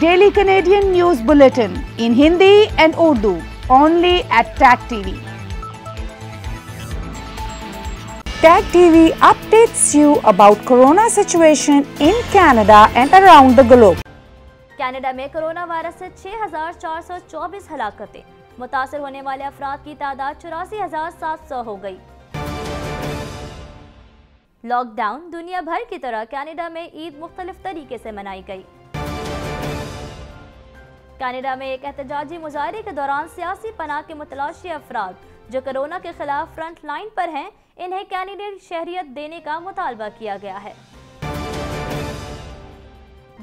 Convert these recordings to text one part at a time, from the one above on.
Daily Canadian news bulletin in Hindi and Urdu only at tag TV tag TV updates you about corona situation in Canada and around the globe Canada में corona virus से 6,424 हलाकतें मुतासर होने वाले अफराद की तादाद चौरासी हजार सात सौ हो गई लॉकडाउन दुनिया भर की तरह कनाडा में ईद मुख्तलिफ तरीके से मनाई गई कनाडा में एक एहतजाजी मुजाहरे के दौरान सियासी पनाह के मुतलाशी अफराद जो कोरोना के खिलाफ फ्रंट लाइन पर हैं इन्हें कैनेडियन शहरियत देने का मुतालबा किया गया है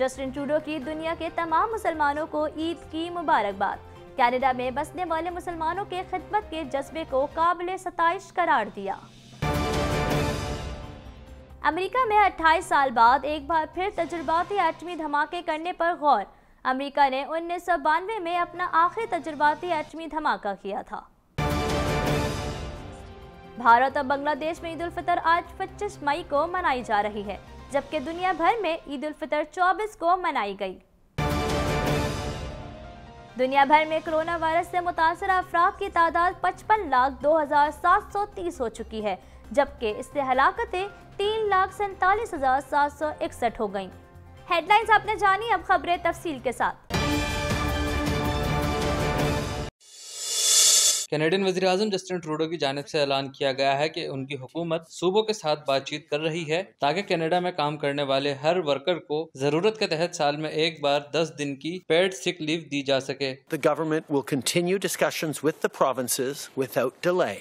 जस्टिन ट्रूडो की दुनिया के तमाम मुसलमानों को ईद की मुबारकबाद कनाडा में बसने वाले मुसलमानों के खिदमत के जज्बे को काबिल सतश करार दिया अमेरिका में 28 साल बाद एक बार फिर तजुर्बाती एटमी धमाके करने पर गौर अमेरिका ने उन्नीस में अपना आखिरी तजुर्बाती एटमी धमाका किया था भारत और बांग्लादेश में ईद उल फितर आज 25 मई को मनाई जा रही है जबकि दुनिया भर में ईद उल फितर 24 को मनाई गई दुनिया भर में कोरोना वायरस से मुतासर अफराद की तादाद 55 लाख 2730 हो चुकी है जबकि इससे हलाकतें तीन लाख सैंतालीस हजार सात सौ इकसठ हो गईं। हेडलाइंस आपने जानी अब खबरें तफसील के साथ कैनेडियन वजी अजम जस्टिन ट्रूडो की जानब से ऐलान किया गया है कि उनकी हुकूमत सूबों के साथ बातचीत कर रही है ताकि कनाडा में काम करने वाले हर वर्कर को जरूरत के तहत साल में एक बार दस दिन की पेड सिक लीव दी जा सके The government will continue discussions with the provinces without delay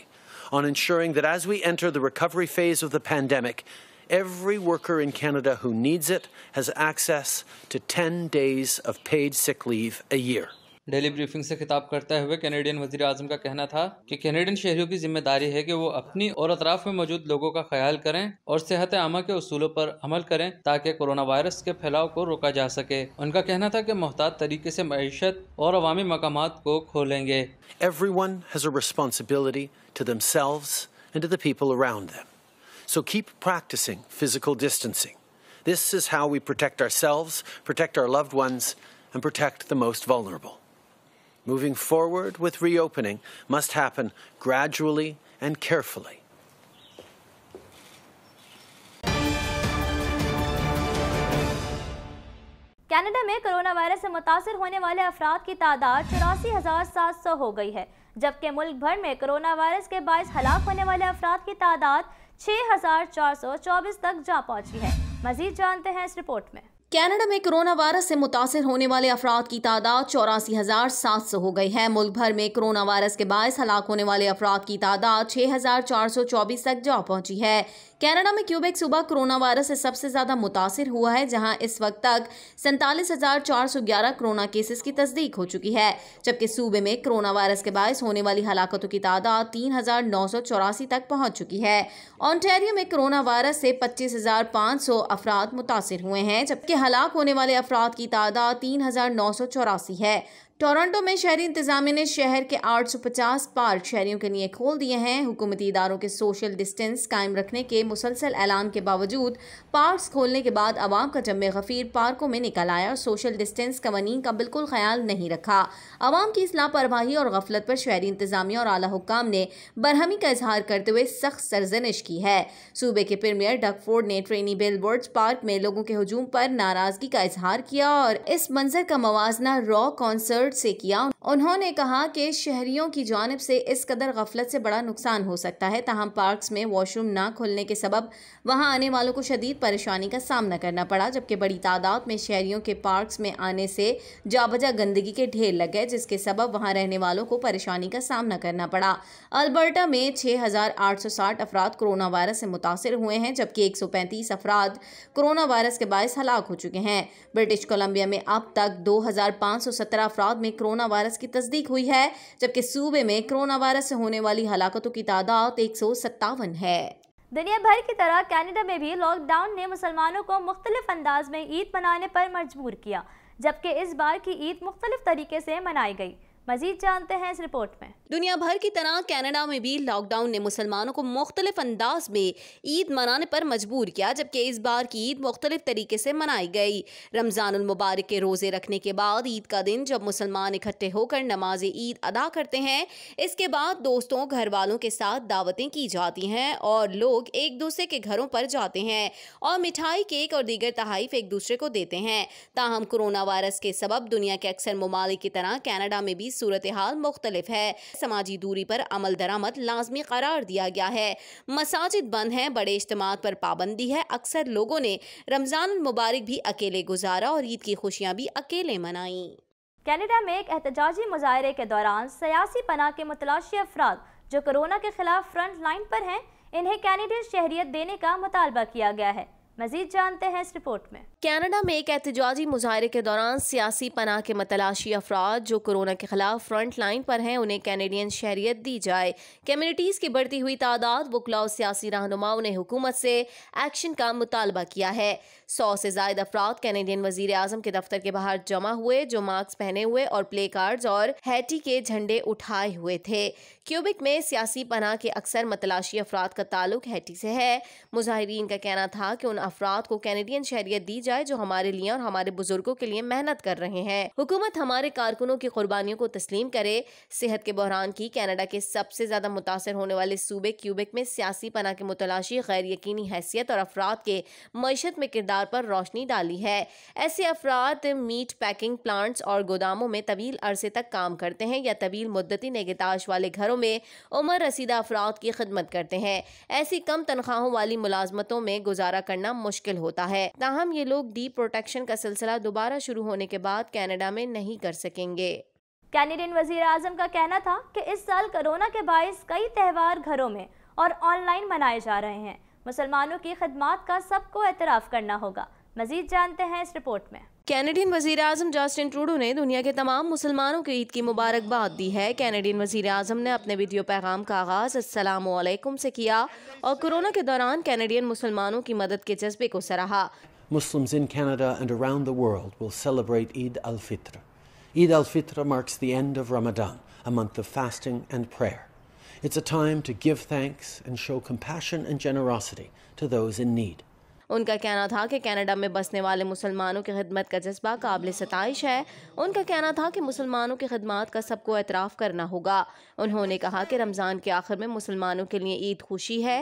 on ensuring that as we enter the recovery phase of the pandemic, every worker in Canada who needs it has access to 10 days of paid sick leave a year. Daily briefing से खिताब करते हुए Canadian वजीर आजम का कहना था कि Canadian शहरियों की जिम्मेदारी है कि वो अपनी और अतराफ में मौजूद लोगों का ख्याल करें और सेहत आमा के उसूलों पर अमल करें ताकि कोरोना वायरस के फैलाव को रोका जा सके उनका कहना था कि मोहतात तरीके से मीशत और अवामी मकाम को खोलेंगे Everyone has a responsibility to themselves and to the people around them. So keep practicing physical distancing. This is how we protect ourselves, protect our loved ones, and protect the most vulnerable. Moving forward with reopening must happen gradually and carefully. Canada में corona virus से मुतासर होने वाले अफराद की तादाद चौरासी हो गई है जबकि मुल्क भर में कोरोना वायरस के बायस हलाक होने वाले अफराद की तादाद 6,424 तक जा पहुंची है मजीद जानते हैं इस रिपोर्ट में कनाडा में कोरोना वायरस से मुतासर होने वाले अफराद की तादाद चौरासी हज़ार सात सौ हो गई है मुल्क भर में कोरोना वायरस के बायस हलाक होने वाले अफराद की तादाद छः हज़ार चार सौ चौबीस तक जा पहुंची है कनाडा में क्यूबेक सूबा कोरोना वायरस से सबसे ज़्यादा मुतासर हुआ है जहां इस वक्त तक सैंतालीस हज़ार चार सौ ग्यारह कोरोना केसेस की तस्दीक हो चुकी है जबकि सूबे में कोरोना वायरस के बायस होने वाली हलाकतों की तादाद तीन हज़ार नौ सौ चौरासी तक पहुँच चुकी है ऑन्टेरियो में कोरोना वायरस से पच्चीस हज़ार पाँच सौ अफराद मुतासर हुए हैं जबकि हलाक होने वाले अफराद की तादाद तीन हज़ार नौ सौ चौरासी है टोरंटो में शहरी इंतजामिया ने शहर के 850 पार्क शहरियों के लिए खोल दिए हैं हुकूमती इदारों के सोशल डिस्टेंस कायम रखने के मुसलसल ऐलान के बावजूद पार्क्स खोलने के बाद आवाम का जमे गफीर पार्कों में निकल आया और सोशल डिस्टेंस कवानीन का बिल्कुल ख्याल नहीं रखा आवाम की इस लापरवाही और गफलत पर शहरी इंतजामिया और आला हुकाम ने बरहमी का इजहार करते हुए सख्त सरजनिश की है सूबे के प्रीमियर डकफोर्ड ने ट्रेनी बिल बोर्ड पार्क में लोगों के हजूम पर नाराजगी का इजहार किया और इस मंजर का मवजना रॉ कॉन्सर्ट एक्सपर्ट से किया उन्होंने कहा कि शहरियों की जानब से इस कदर गफलत से बड़ा नुकसान हो सकता है तहम पार्कस में वॉशरूम न खुलने के सबब वहाँ आने वालों को शदीद परेशानी का सामना करना पड़ा जबकि बड़ी तादाद में शहरियों के पार्कस में आने से जाबजा गंदगी के ढेर लग गए जिसके सबब वहाँ रहने वालों को परेशानी का सामना करना पड़ा अल्बर्टा में छः हज़ार आठ सौ साठ अफराद कोरोना वायरस से मुतासर हुए हैं जबकि एक सौ पैंतीस अफराद कोरोना वायरस के बायस हलाक हो चुके हैं ब्रिटिश कोलम्बिया में अब तक दो हज़ार पाँच सौ सत्रह अफराद में कोरोना वायरस की तस्दीक हुई है जबकि सूबे में कोरोना वायरस से होने वाली हलाकतों की तादाद एक है दुनिया भर की तरह कनाडा में भी लॉकडाउन ने मुसलमानों को मुख्तलिफ अंदाज में ईद मनाने पर मजबूर किया जबकि इस बार की ईद मुख्तलिफ तरीके से मनाई गई मजीद जानते हैं इस रिपोर्ट में दुनिया भर की तरह कनाडा में भी लॉकडाउन ने मुसलमानों को मुख्तलिफ अंदाज में ईद मनाने पर मजबूर किया जबकि इस बार की ईद मुख्तलिफ तरीके से मनाई गई मुबारक के रोज़े रखने के बाद ईद का दिन जब मुसलमान इकट्ठे होकर नमाज ईद अदा करते हैं इसके बाद दोस्तों घर वालों के साथ दावतें की जाती हैं और लोग एक दूसरे के घरों पर जाते हैं और मिठाई केक और दीगर तहाइफ एक दूसरे को देते हैं ताहम कोरोना वायरस के सबब दुनिया के अक्सर ममालिक की तरह कैनेडा में भी सूरत हाल मुख्तलिफ है समाजी दूरी पर अमल दरामद लाजमी करार दिया गया है मसाजिद बंद है बड़े इज्तम पर पाबंदी है अक्सर लोगों ने रमज़ान मुबारक भी अकेले गुजारा और ईद की खुशियाँ भी अकेले मनाई कैनेडा में एक एहतजाजी मुजाहरे के दौरान सियासी पना के मुतलाशी अफराद जो कोरोना के खिलाफ फ्रंट लाइन पर हैं इन्हें कैनेडियन शहरीत देने का मुतालबा किया गया है मजीद जानते हैं इस रिपोर्ट में कैनेडा में एक एहतजाजी मुजाहरे के दौरान सियासी पनाह के मतलाशी अफराद जो कोरोना के खिलाफ फ्रंट लाइन पर हैं उन्हें कैनेडियन शहरीत दी जाए कम्यूनिटीज़ की बढ़ती हुई तादाद वकला सियासी रहनुमाओं ने हुकूमत से एक्शन का मुतालबा किया है सौ से जायद अफराद कैनेडियन वजीर अजम के दफ्तर के बाहर जमा हुए जो मास्क पहने हुए और प्ले कार्ड और हैटी के झंडे उठाए हुए थे क्यूबिक में सियासी पनाह के अक्सर मतलाशी अफराद का ताल्लुक हैटी से है मुजाहरीन का कहना था कि उन अफराद को कैनेडियन शहरीत दी जाए जो हमारे लिए और हमारे बुजुर्गों के लिए मेहनत कर रहे हैं हुकूमत हमारे कारकुनों की कुर्बानियों को तस्लीम करे सेहत के बहरान की कैनेडा के सबसे ज्यादा मुतासर होने वाले सूबे क्यूबिक में सियासी पना की मुतलाशी गैर यकीनी हैसियत और अफराद के मीशत में किरदार पर रोशनी डाली है ऐसे अफराद मीट पैकिंग प्लांट्स और गोदामों में तवील अरसे तक काम करते हैं या तवील मुद्दती नगताश वाले घरों में उम्र रसीदा अफराद की खदमत करते हैं ऐसी कम तनख्वाहों वाली मुलाजमतों में गुजारा करना मुश्किल होता है ताहम ये लोग लोग डीप प्रोटेक्शन का सिलसिला दोबारा शुरू होने के बाद कैनेडा में नहीं कर सकेंगे कैनेडियन वजीर आजम का कहना था कि इस साल कोरोना के बायस कई त्यौहार घरों में और ऑनलाइन मनाए जा रहे हैं मुसलमानों की खदमात का सबको एतराफ़ करना होगा मजीद जानते हैं इस रिपोर्ट में कैनेडियन वजीर आजम जस्टिन ट्रूडो ने दुनिया के तमाम मुसलमानों को ईद की मुबारकबाद दी है कैनेडियन वजीर आजम ने अपने वीडियो पैगाम का आगाज असलम से किया और कोरोना के दौरान कैनेडियन मुसलमानों की मदद के जज्बे को सराहा Muslims in Canada and around the world will celebrate Eid al Fitr. Eid al Fitr marks the end of Ramadan, a month of fasting and prayer. It's a time to give thanks and show compassion and generosity to those in need. उनका कहना था कि Canada में बसने वाले मुसलमानों की खिदमत का जज्बा काबिल सतश है उनका कहना था कि मुसलमानों की खदमात का सबको एतराफ़ करना होगा उन्होंने कहा कि रमज़ान के आखिर में मुसलमानों के लिए ईद खुशी है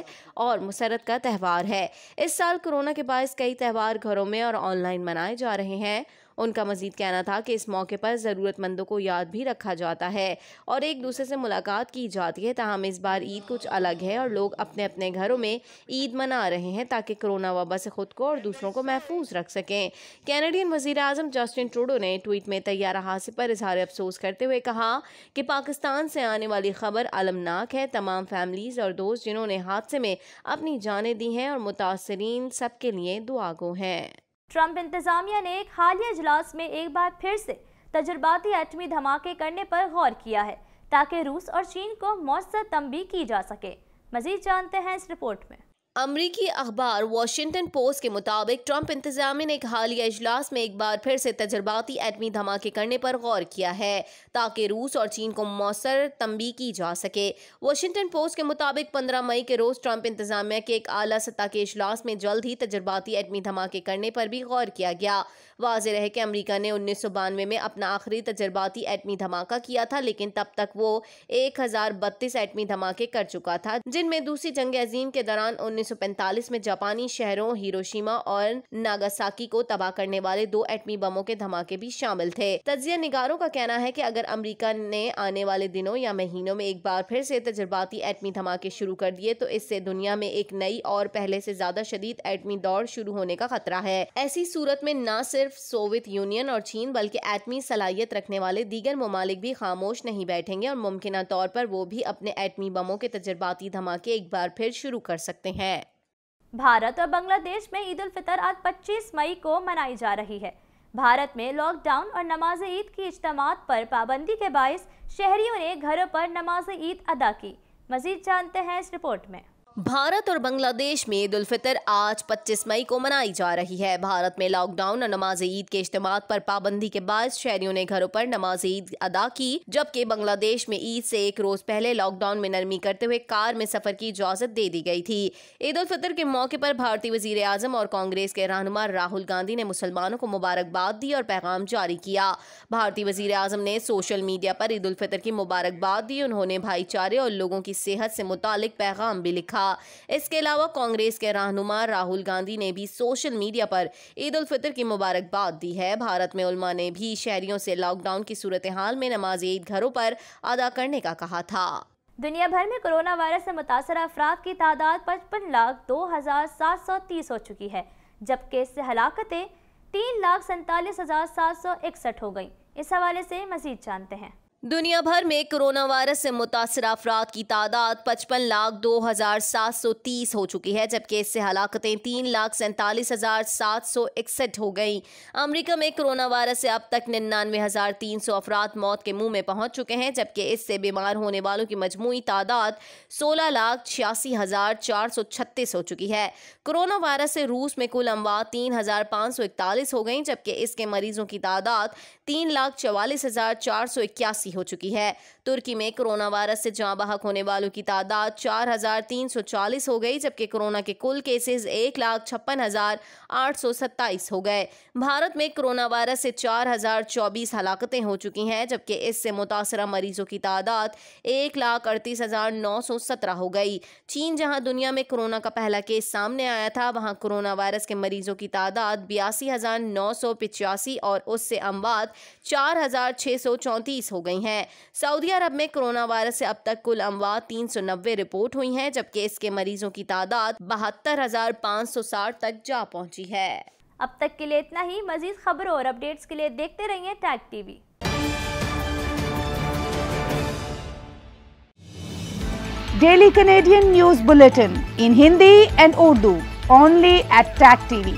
और मुसरत का त्यौहार है इस साल कोरोना के बायस कई त्यौहार घरों में और ऑनलाइन मनाए जा रहे हैं उनका मजीद कहना था कि इस मौके पर ज़रूरतमंदों को याद भी रखा जाता है और एक दूसरे से मुलाकात की जाती है तहम इस बार ईद कुछ अलग है और लोग अपने अपने घरों में ईद मना रहे हैं ताकि कोरोना वबा से खुद को और दूसरों को महफूज रख सकें कैनेडियन वजी अजम जस्टिन ट्रूडो ने ट्वीट में तैयारा हादसे पर इजहार अफसोस करते हुए कहा कि पाकिस्तान से आने वाली खबर अलमनाक है तमाम फैमिलीज़ और दोस्त जिन्होंने हादसे में अपनी जानें दी हैं और मुतासरीन सबके लिए दुआगो हैं ट्रंप इंतजामिया ने एक हालिया इजलास में एक बार फिर से तजुर्बाती एटमी धमाके करने पर गौर किया है ताकि रूस और चीन को मौसर तंबी की जा सके मजीद जानते हैं इस रिपोर्ट में अमरीकी अखबार वाशिंगटन पोस्ट के मुताबिक ट्रंप इंतजाम ने एक हालिया इजलास में एक बार फिर से तजर्बाती एटमी धमाके करने पर गौर किया है ताकि रूस और चीन को मौसर तंबी की जा सके वाशिंगटन पोस्ट के मुताबिक पंद्रह मई के रोज़ ट्रंप इंतजामिया के एक आला सतह के अजलास में जल्द ही तजर्बाती एटमी धमाके करने पर भी गौर किया गया वाज रहे कि अमरीका ने उन्नीस सौ बानवे में अपना आखिरी तजर्बाती एटमी धमाका किया था लेकिन तब तक वो एक हजार बत्तीस एटमी धमाके कर चुका था जिनमें दूसरी जंग अजीम के दौरान उन्नीस 1945 में जापानी शहरों हिरोशिमा और नागासाकी को तबाह करने वाले दो एटमी बमों के धमाके भी शामिल थे तजिया निगारों का कहना है की अगर अमरीका ने आने वाले दिनों या महीनों में एक बार फिर से तजुर्बाती एटमी धमाके शुरू कर दिए तो इससे दुनिया में एक नई और पहले से ज्यादा शदीद एटमी दौड़ शुरू होने का खतरा है ऐसी सूरत में न सिर्फ सोवियत यूनियन और चीन बल्कि एटमी सलाहियत रखने वाले दीगर ममालिक भी खामोश नहीं बैठेंगे और मुमकिन तौर पर वो भी अपने एटमी बमों के तजर्बाती धमाके एक बार फिर शुरू कर सकते हैं भारत और बांग्लादेश में ईद उल फितर आज 25 मई को मनाई जा रही है भारत में लॉकडाउन और नमाज ईद की इज्तम पर पाबंदी के बायस शहरियों ने घरों पर नमाज ईद अदा की मजीद जानते हैं इस रिपोर्ट में भारत और बांग्लादेश में ईद उल फितर आज 25 मई को मनाई जा रही है भारत में लॉकडाउन और नमाज ईद के इज्तम पर पाबंदी के बाद शहरियों ने घरों पर नमाज ईद अदा की जबकि बांग्लादेश में ईद से एक रोज पहले लॉकडाउन में नरमी करते हुए कार में सफर की इजाजत दे दी गई थी ईद उल फितर के मौके पर भारतीय वजीर आजम और कांग्रेस के रहनुमा राहुल गांधी ने मुसलमानों को मुबारकबाद दी और पैगाम जारी किया भारतीय वजीर आजम ने सोशल मीडिया पर ईद उल फितर की मुबारकबाद दी उन्होंने भाईचारे और लोगों की सेहत से मुतालिक पैगाम भी लिखा था इसके अलावा कांग्रेस के रहनुमा राहुल गांधी ने भी सोशल मीडिया पर ईद उल फितर की मुबारकबाद दी है भारत में उलमा ने भी शहरियों से लॉकडाउन की सूरत हाल में नमाज ईद घरों पर अदा करने का कहा था दुनिया भर में कोरोना वायरस से मुतासर अफराद की तादाद पचपन लाख दो हज़ार सात सौ तीस हो चुकी है जबकि इससे हलाकतें तीन लाख सैंतालीस हज़ार सात सौ इकसठ हो गई इस हवाले से मजीद जानते हैं दुनिया भर में कोरोना वायरस से मुतासर अफराद की तादाद पचपन लाख दो हजार सात सौ तीस हो चुकी है जबकि इससे हलाकतें तीन लाख सैंतालीस हजार सात सौ इकसठ हो गई अमरीका में कोरोना वायरस से अब तक निन्यानवे हजार तीन सौ अफराद मौत के मुंह में पहुंच चुके हैं जबकि इससे बीमार होने वालों की मजमू तादाद सोलह लाख छियासी हजार चार सौ छत्तीस हो चुकी है कोरोना वायरस से रूस में कुल अमवात तीन हजार पाँच सौ इकतालीस हो गई जबकि इसके मरीजों की तादाद तीन लाख चवालीस हजार चार सौ इक्यासी हो चुकी है तुर्की में कोरोना वायरस से जहाँ बाहक होने वालों की तादाद 4,340 हो गई जबकि कोरोना के कुल केसेस एक लाख छप्पन हजार आठ सौ सत्ताईस हो गए भारत में कोरोना वायरस से 4,024 हलाकतें हो चुकी हैं जबकि इससे मुतासर मरीजों की तादाद एक लाख अड़तीस हजार नौ सौ सत्रह हो गई चीन जहाँ दुनिया में कोरोना का पहला केस सामने आया था वहाँ कोरोना वायरस के मरीजों की तादाद बयासी हजार नौ सौ पिचासी और उससे अमवात चार हजार छः सौ चौंतीस हो गई गई हैं सऊदी अरब में कोरोना वायरस से अब तक कुल अमवात तीन सौ नब्बे रिपोर्ट हुई हैं जबकि इसके मरीजों की तादाद बहत्तर हजार पाँच सौ साठ तक जा पहुंची है अब तक के लिए इतना ही मजीद खबरों और अपडेट्स के लिए देखते रहिए tag TV daily Canadian news bulletin in Hindi and Urdu only at tag TV